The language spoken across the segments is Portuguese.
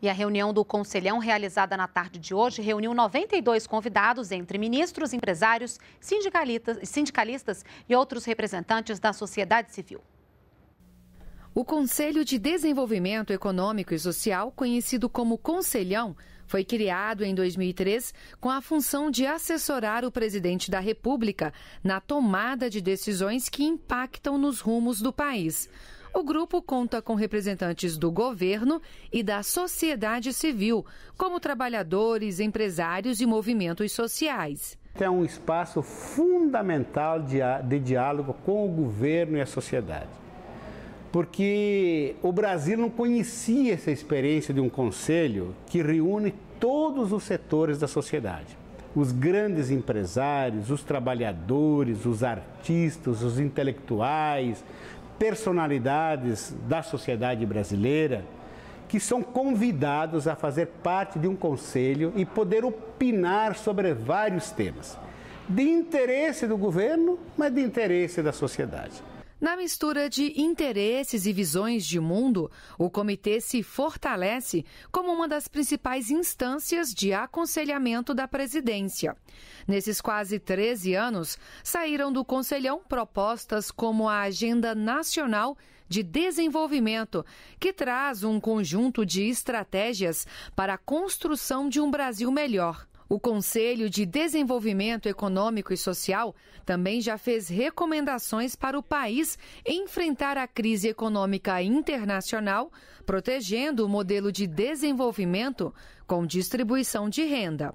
E a reunião do Conselhão, realizada na tarde de hoje, reuniu 92 convidados, entre ministros, empresários, sindicalistas, sindicalistas e outros representantes da sociedade civil. O Conselho de Desenvolvimento Econômico e Social, conhecido como Conselhão, foi criado em 2003 com a função de assessorar o presidente da República na tomada de decisões que impactam nos rumos do país. O grupo conta com representantes do governo e da sociedade civil, como trabalhadores, empresários e movimentos sociais. É um espaço fundamental de, de diálogo com o governo e a sociedade. Porque o Brasil não conhecia essa experiência de um conselho que reúne todos os setores da sociedade os grandes empresários, os trabalhadores, os artistas, os intelectuais, personalidades da sociedade brasileira que são convidados a fazer parte de um conselho e poder opinar sobre vários temas, de interesse do governo, mas de interesse da sociedade. Na mistura de interesses e visões de mundo, o comitê se fortalece como uma das principais instâncias de aconselhamento da presidência. Nesses quase 13 anos, saíram do conselhão propostas como a Agenda Nacional de Desenvolvimento, que traz um conjunto de estratégias para a construção de um Brasil melhor. O Conselho de Desenvolvimento Econômico e Social também já fez recomendações para o país enfrentar a crise econômica internacional, protegendo o modelo de desenvolvimento com distribuição de renda.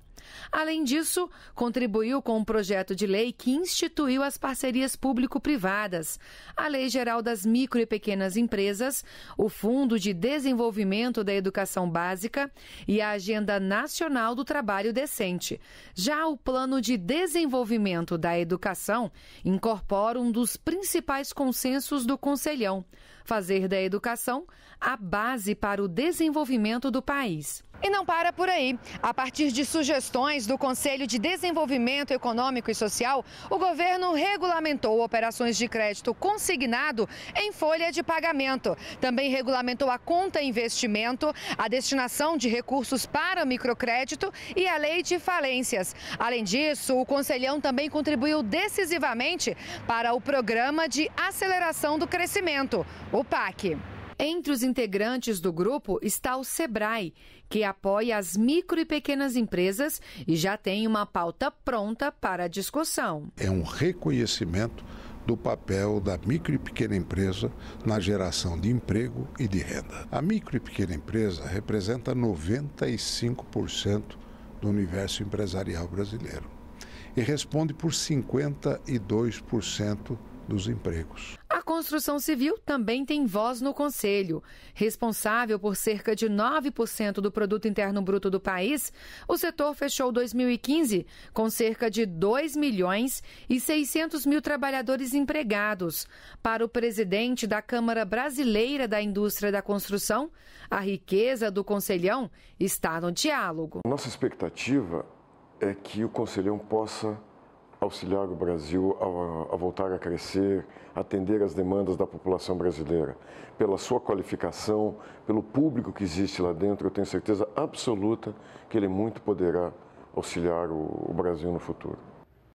Além disso, contribuiu com um projeto de lei que instituiu as parcerias público-privadas, a Lei Geral das Micro e Pequenas Empresas, o Fundo de Desenvolvimento da Educação Básica e a Agenda Nacional do Trabalho Decente. Já o Plano de Desenvolvimento da Educação incorpora um dos principais consensos do Conselhão: fazer da educação a base para o desenvolvimento do país. E não para por aí. A partir de sugestões do Conselho de Desenvolvimento Econômico e Social, o governo regulamentou operações de crédito consignado em folha de pagamento. Também regulamentou a conta investimento, a destinação de recursos para o microcrédito e a lei de falências. Além disso, o Conselhão também contribuiu decisivamente para o Programa de Aceleração do Crescimento, o PAC. Entre os integrantes do grupo está o Sebrae, que apoia as micro e pequenas empresas e já tem uma pauta pronta para a discussão. É um reconhecimento do papel da micro e pequena empresa na geração de emprego e de renda. A micro e pequena empresa representa 95% do universo empresarial brasileiro e responde por 52% dos empregos construção civil também tem voz no Conselho. Responsável por cerca de 9% do produto interno bruto do país, o setor fechou 2015 com cerca de 2 milhões e 600 mil trabalhadores empregados. Para o presidente da Câmara Brasileira da Indústria da Construção, a riqueza do Conselhão está no diálogo. Nossa expectativa é que o Conselhão possa auxiliar o Brasil a, a, voltar a crescer, atender às demandas da população brasileira. Pela sua qualificação, pelo público que existe lá dentro, eu tenho certeza absoluta que ele muito poderá auxiliar o, o Brasil no futuro.